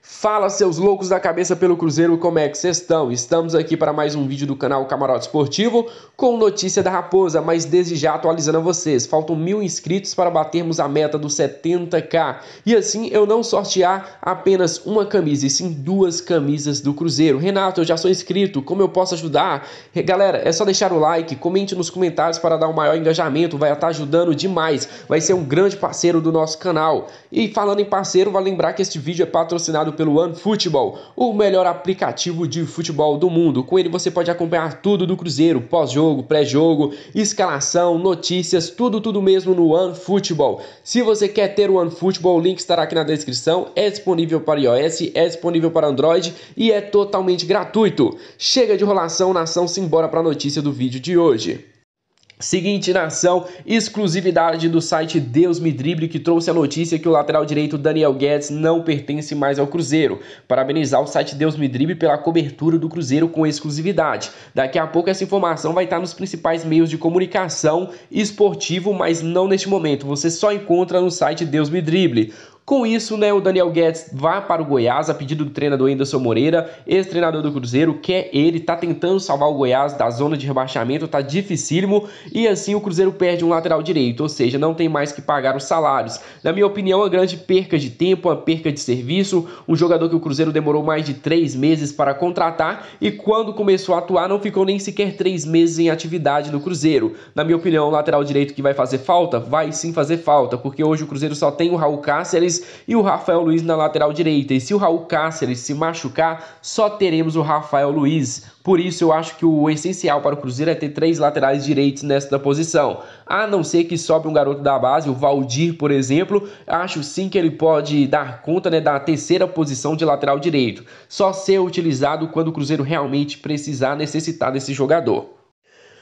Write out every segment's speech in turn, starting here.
Fala seus loucos da cabeça pelo Cruzeiro, como é que vocês estão? Estamos aqui para mais um vídeo do canal Camarote Esportivo com notícia da Raposa, mas desde já atualizando a vocês, faltam mil inscritos para batermos a meta dos 70k e assim eu não sortear apenas uma camisa e sim duas camisas do Cruzeiro. Renato, eu já sou inscrito, como eu posso ajudar? Galera, é só deixar o like, comente nos comentários para dar um maior engajamento, vai estar ajudando demais, vai ser um grande parceiro do nosso canal. E falando em parceiro, vai lembrar que este vídeo é patrocinado lançado pelo OneFootball, o melhor aplicativo de futebol do mundo. Com ele você pode acompanhar tudo do Cruzeiro, pós-jogo, pré-jogo, escalação, notícias, tudo, tudo mesmo no OneFootball. Se você quer ter o OneFootball, o link estará aqui na descrição. É disponível para iOS, é disponível para Android e é totalmente gratuito. Chega de enrolação, nação, simbora para a notícia do vídeo de hoje. Seguinte nação, exclusividade do site Deus Me Drible que trouxe a notícia que o lateral direito Daniel Guedes não pertence mais ao Cruzeiro. Parabenizar o site Deus Me Drible pela cobertura do Cruzeiro com exclusividade. Daqui a pouco essa informação vai estar nos principais meios de comunicação esportivo, mas não neste momento. Você só encontra no site Deus Me Drible. Com isso, né, o Daniel Guedes vai para o Goiás a pedido do treinador Anderson Moreira, ex-treinador do Cruzeiro, quer é ele, tá tentando salvar o Goiás da zona de rebaixamento, tá dificílimo, e assim o Cruzeiro perde um lateral direito, ou seja, não tem mais que pagar os salários. Na minha opinião, uma grande perca de tempo, uma perca de serviço, um jogador que o Cruzeiro demorou mais de três meses para contratar e quando começou a atuar não ficou nem sequer três meses em atividade no Cruzeiro. Na minha opinião, o lateral direito que vai fazer falta, vai sim fazer falta, porque hoje o Cruzeiro só tem o Raul Cáceres e o Rafael Luiz na lateral direita. E se o Raul Cáceres se machucar, só teremos o Rafael Luiz. Por isso, eu acho que o essencial para o Cruzeiro é ter três laterais direitos nesta posição. A não ser que sobe um garoto da base, o Valdir, por exemplo, acho sim que ele pode dar conta né, da terceira posição de lateral direito. Só ser utilizado quando o Cruzeiro realmente precisar necessitar desse jogador.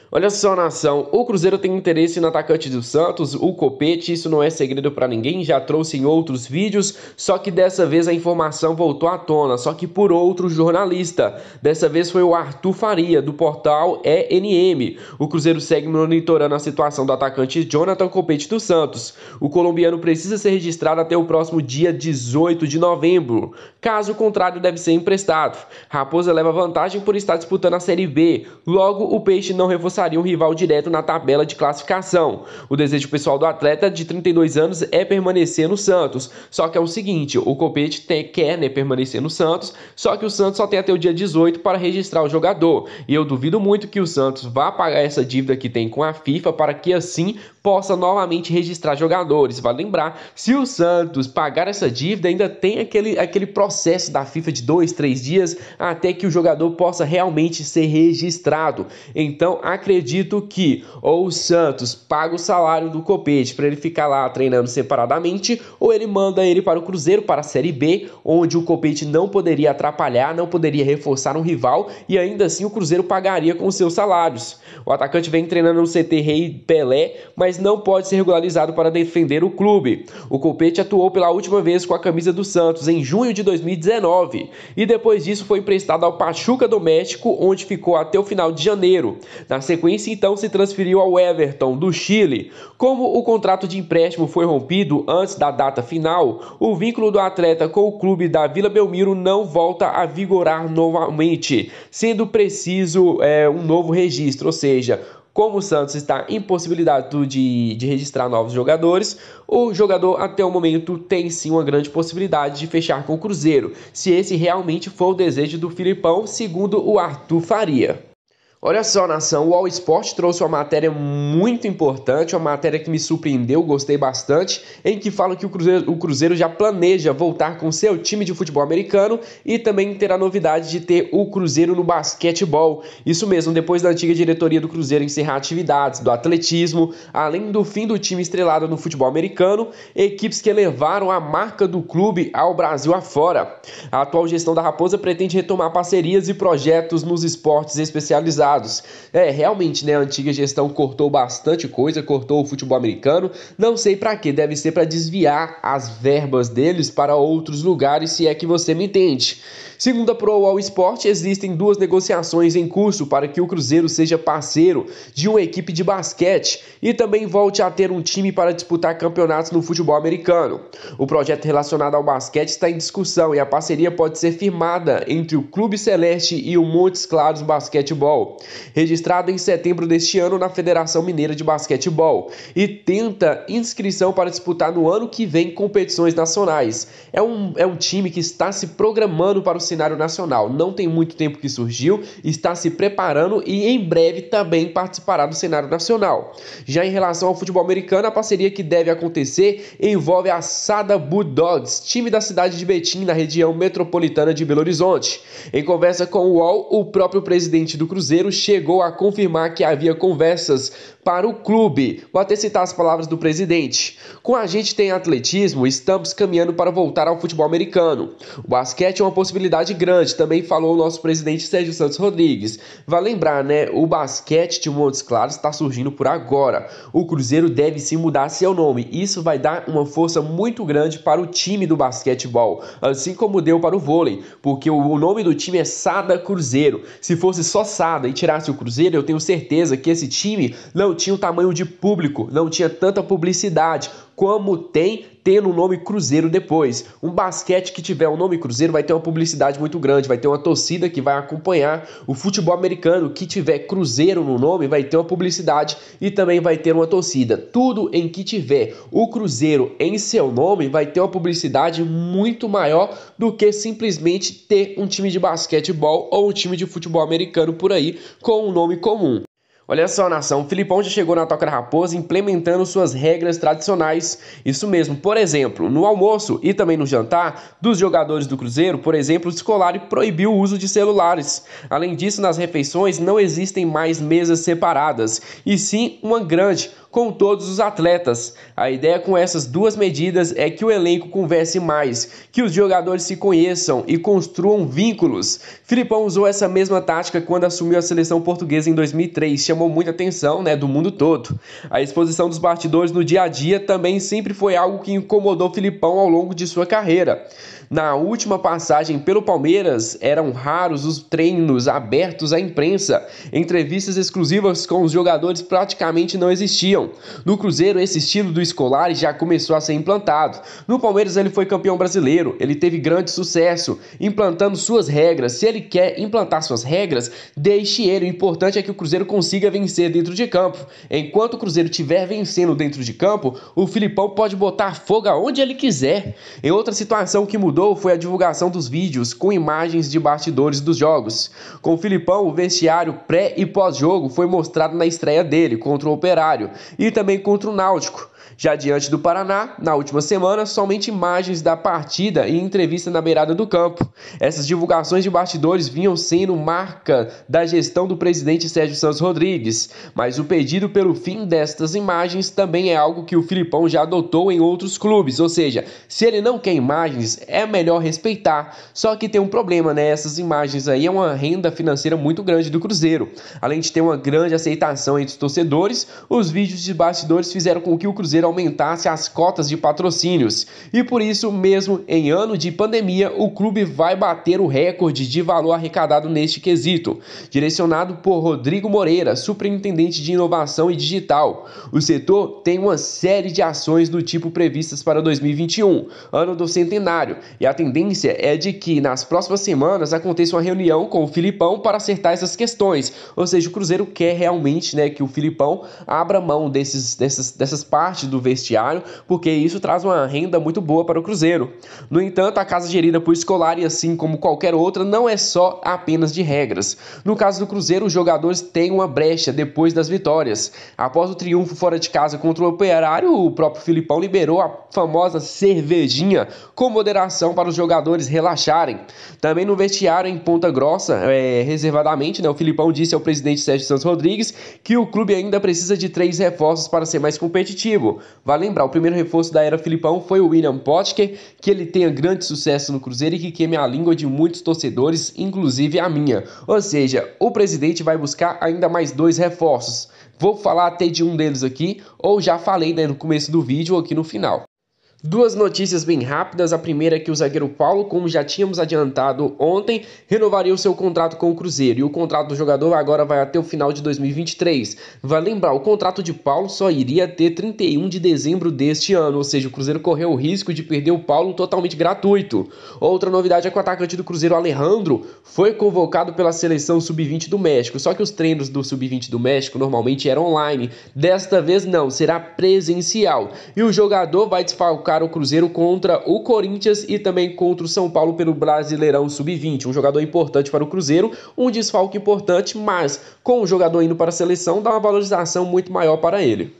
Olha só, nação. O Cruzeiro tem interesse no atacante do Santos, o Copete. Isso não é segredo para ninguém. Já trouxe em outros vídeos. Só que dessa vez a informação voltou à tona. Só que por outro jornalista. Dessa vez foi o Arthur Faria, do portal ENM. O Cruzeiro segue monitorando a situação do atacante Jonathan Copete do Santos. O colombiano precisa ser registrado até o próximo dia 18 de novembro. Caso contrário, deve ser emprestado. Raposa leva vantagem por estar disputando a Série B. Logo, o Peixe não reforçou alcançaria o rival direto na tabela de classificação. O desejo pessoal do atleta de 32 anos é permanecer no Santos. Só que é o seguinte, o Copete tem, quer né, permanecer no Santos, só que o Santos só tem até o dia 18 para registrar o jogador. E eu duvido muito que o Santos vá pagar essa dívida que tem com a FIFA para que assim possa novamente registrar jogadores. Vale lembrar, se o Santos pagar essa dívida, ainda tem aquele, aquele processo da FIFA de dois, três dias até que o jogador possa realmente ser registrado. Então, acredito que ou o Santos paga o salário do Copete para ele ficar lá treinando separadamente, ou ele manda ele para o Cruzeiro, para a Série B, onde o Copete não poderia atrapalhar, não poderia reforçar um rival e ainda assim o Cruzeiro pagaria com seus salários. O atacante vem treinando no CT Rei Pelé, mas mas não pode ser regularizado para defender o clube. O Copete atuou pela última vez com a camisa do Santos em junho de 2019 e depois disso foi emprestado ao Pachuca do México, onde ficou até o final de janeiro. Na sequência, então, se transferiu ao Everton do Chile. Como o contrato de empréstimo foi rompido antes da data final, o vínculo do atleta com o clube da Vila Belmiro não volta a vigorar novamente, sendo preciso é, um novo registro, ou seja, como o Santos está impossibilitado de, de registrar novos jogadores, o jogador até o momento tem sim uma grande possibilidade de fechar com o Cruzeiro, se esse realmente for o desejo do Filipão, segundo o Arthur Faria. Olha só, nação, o All Sport trouxe uma matéria muito importante, uma matéria que me surpreendeu, gostei bastante, em que fala que o Cruzeiro, o Cruzeiro já planeja voltar com seu time de futebol americano e também terá a novidade de ter o Cruzeiro no basquetebol. Isso mesmo, depois da antiga diretoria do Cruzeiro encerrar atividades do atletismo, além do fim do time estrelado no futebol americano, equipes que levaram a marca do clube ao Brasil afora. A atual gestão da Raposa pretende retomar parcerias e projetos nos esportes especializados é, realmente, né, a antiga gestão cortou bastante coisa, cortou o futebol americano. Não sei para quê, deve ser para desviar as verbas deles para outros lugares, se é que você me entende. Segundo a Pro All Sport, existem duas negociações em curso para que o Cruzeiro seja parceiro de uma equipe de basquete e também volte a ter um time para disputar campeonatos no futebol americano. O projeto relacionado ao basquete está em discussão e a parceria pode ser firmada entre o Clube Celeste e o Montes Claros Basquetebol registrado em setembro deste ano na Federação Mineira de Basquetebol, e tenta inscrição para disputar no ano que vem competições nacionais. É um, é um time que está se programando para o cenário nacional, não tem muito tempo que surgiu, está se preparando e em breve também participará do cenário nacional. Já em relação ao futebol americano, a parceria que deve acontecer envolve a Sada Bulldogs, time da cidade de Betim, na região metropolitana de Belo Horizonte. Em conversa com o UOL, o próprio presidente do Cruzeiro, chegou a confirmar que havia conversas para o clube. Vou até citar as palavras do presidente. Com a gente tem atletismo, estamos caminhando para voltar ao futebol americano. O basquete é uma possibilidade grande, também falou o nosso presidente Sérgio Santos Rodrigues. Vai lembrar, né? O basquete de Montes Claros está surgindo por agora. O Cruzeiro deve se mudar seu nome. Isso vai dar uma força muito grande para o time do basquetebol, assim como deu para o vôlei, porque o nome do time é Sada Cruzeiro. Se fosse só Sada e tirasse o Cruzeiro, eu tenho certeza que esse time não tinha o tamanho de público, não tinha tanta publicidade como tem tendo o nome Cruzeiro depois. Um basquete que tiver o um nome Cruzeiro vai ter uma publicidade muito grande, vai ter uma torcida que vai acompanhar. O futebol americano que tiver Cruzeiro no nome vai ter uma publicidade e também vai ter uma torcida. Tudo em que tiver o Cruzeiro em seu nome vai ter uma publicidade muito maior do que simplesmente ter um time de basquetebol ou um time de futebol americano por aí com um nome comum. Olha só, nação, Filipão já chegou na Toca da Raposa implementando suas regras tradicionais. Isso mesmo, por exemplo, no almoço e também no jantar dos jogadores do Cruzeiro, por exemplo, o Scolari proibiu o uso de celulares. Além disso, nas refeições não existem mais mesas separadas, e sim uma grande, com todos os atletas. A ideia com essas duas medidas é que o elenco converse mais, que os jogadores se conheçam e construam vínculos. Filipão usou essa mesma tática quando assumiu a seleção portuguesa em 2003, chamou muita atenção né, do mundo todo. A exposição dos bastidores no dia a dia também sempre foi algo que incomodou Filipão ao longo de sua carreira. Na última passagem pelo Palmeiras, eram raros os treinos abertos à imprensa. Entrevistas exclusivas com os jogadores praticamente não existiam. No Cruzeiro, esse estilo do escolar já começou a ser implantado. No Palmeiras, ele foi campeão brasileiro, ele teve grande sucesso, implantando suas regras. Se ele quer implantar suas regras, deixe ele. O importante é que o Cruzeiro consiga vencer dentro de campo. Enquanto o Cruzeiro estiver vencendo dentro de campo, o Filipão pode botar fogo aonde ele quiser. Em outra situação que mudou, mudou foi a divulgação dos vídeos com imagens de bastidores dos jogos. Com o Filipão, o vestiário pré e pós-jogo foi mostrado na estreia dele contra o Operário e também contra o Náutico. Já diante do Paraná, na última semana, somente imagens da partida e entrevista na beirada do campo. Essas divulgações de bastidores vinham sendo marca da gestão do presidente Sérgio Santos Rodrigues, mas o pedido pelo fim destas imagens também é algo que o Filipão já adotou em outros clubes, ou seja, se ele não quer imagens, é melhor respeitar. Só que tem um problema, né? Essas imagens aí é uma renda financeira muito grande do Cruzeiro. Além de ter uma grande aceitação entre os torcedores, os vídeos de bastidores fizeram com que o Cruzeiro aumentasse as cotas de patrocínios. E por isso, mesmo em ano de pandemia, o clube vai bater o recorde de valor arrecadado neste quesito, direcionado por Rodrigo Moreira, superintendente de inovação e digital. O setor tem uma série de ações do tipo previstas para 2021, ano do centenário, e a tendência é de que nas próximas semanas aconteça uma reunião com o Filipão para acertar essas questões. Ou seja, o Cruzeiro quer realmente né, que o Filipão abra mão desses, dessas, dessas partes do vestiário, porque isso traz uma renda muito boa para o Cruzeiro. No entanto, a casa gerida por e assim como qualquer outra, não é só apenas de regras. No caso do Cruzeiro, os jogadores têm uma brecha depois das vitórias. Após o triunfo fora de casa contra o Operário, o próprio Filipão liberou a famosa cervejinha com moderação opção para os jogadores relaxarem. Também no vestiário em Ponta Grossa, é, reservadamente, né, o Filipão disse ao presidente Sérgio Santos Rodrigues que o clube ainda precisa de três reforços para ser mais competitivo. Vale lembrar, o primeiro reforço da era Filipão foi o William Potker, que ele tenha grande sucesso no Cruzeiro e que queime a língua de muitos torcedores, inclusive a minha. Ou seja, o presidente vai buscar ainda mais dois reforços. Vou falar até de um deles aqui, ou já falei né, no começo do vídeo ou aqui no final. Duas notícias bem rápidas. A primeira é que o zagueiro Paulo, como já tínhamos adiantado ontem, renovaria o seu contrato com o Cruzeiro. E o contrato do jogador agora vai até o final de 2023. Vai lembrar, o contrato de Paulo só iria ter 31 de dezembro deste ano, ou seja, o Cruzeiro correu o risco de perder o Paulo totalmente gratuito. Outra novidade é que o atacante do Cruzeiro, Alejandro, foi convocado pela seleção sub-20 do México. Só que os treinos do sub-20 do México normalmente eram online. Desta vez não, será presencial. E o jogador vai desfalcar o Cruzeiro contra o Corinthians e também contra o São Paulo pelo Brasileirão Sub-20. Um jogador importante para o Cruzeiro, um desfalque importante, mas com o jogador indo para a seleção, dá uma valorização muito maior para ele.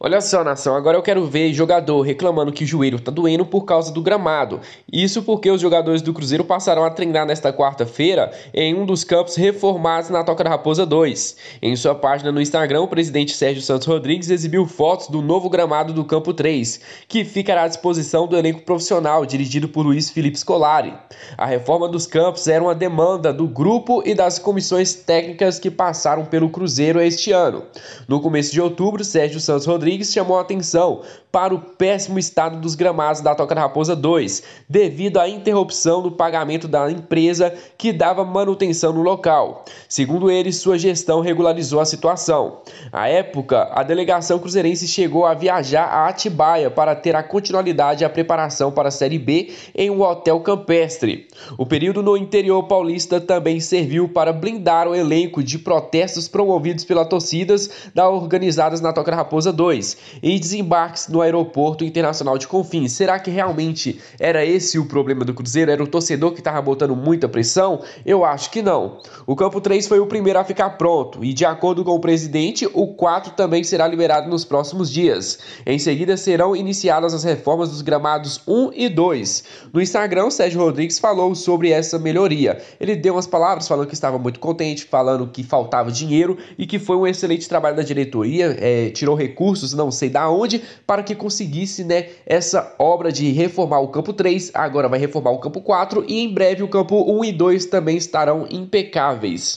Olha só, nação, agora eu quero ver jogador reclamando que o joelho tá doendo por causa do gramado. Isso porque os jogadores do Cruzeiro passarão a treinar nesta quarta-feira em um dos campos reformados na Toca da Raposa 2. Em sua página no Instagram, o presidente Sérgio Santos Rodrigues exibiu fotos do novo gramado do Campo 3, que ficará à disposição do elenco profissional, dirigido por Luiz Felipe Scolari. A reforma dos campos era uma demanda do grupo e das comissões técnicas que passaram pelo Cruzeiro este ano. No começo de outubro, Sérgio Santos Rodrigues Rodrigues chamou a atenção, para o péssimo estado dos gramados da Toca da Raposa 2, devido à interrupção do pagamento da empresa que dava manutenção no local. Segundo ele, sua gestão regularizou a situação. À época, a delegação cruzeirense chegou a viajar a Atibaia para ter a continuidade e a preparação para a Série B em um hotel campestre. O período no interior paulista também serviu para blindar o elenco de protestos promovidos pelas torcidas da organizadas na Toca da Raposa 2 e desembarques no do Aeroporto Internacional de Confins. Será que realmente era esse o problema do Cruzeiro? Era o torcedor que estava botando muita pressão? Eu acho que não. O campo 3 foi o primeiro a ficar pronto e, de acordo com o presidente, o 4 também será liberado nos próximos dias. Em seguida, serão iniciadas as reformas dos gramados 1 e 2. No Instagram, Sérgio Rodrigues falou sobre essa melhoria. Ele deu umas palavras falando que estava muito contente, falando que faltava dinheiro e que foi um excelente trabalho da diretoria, é, tirou recursos, não sei da onde, para que que conseguisse né, essa obra de reformar o campo 3, agora vai reformar o campo 4 e em breve o campo 1 e 2 também estarão impecáveis.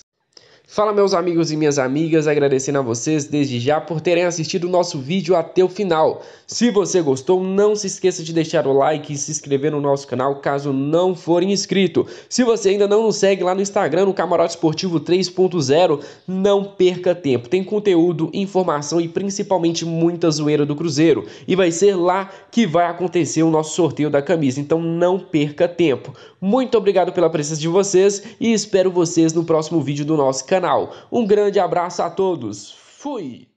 Fala meus amigos e minhas amigas, agradecendo a vocês desde já por terem assistido o nosso vídeo até o final. Se você gostou, não se esqueça de deixar o like e se inscrever no nosso canal caso não for inscrito. Se você ainda não nos segue lá no Instagram, no Camarote Esportivo 3.0, não perca tempo. Tem conteúdo, informação e principalmente muita zoeira do Cruzeiro. E vai ser lá que vai acontecer o nosso sorteio da camisa, então não perca tempo. Muito obrigado pela presença de vocês e espero vocês no próximo vídeo do nosso canal canal. Um grande abraço a todos. Fui!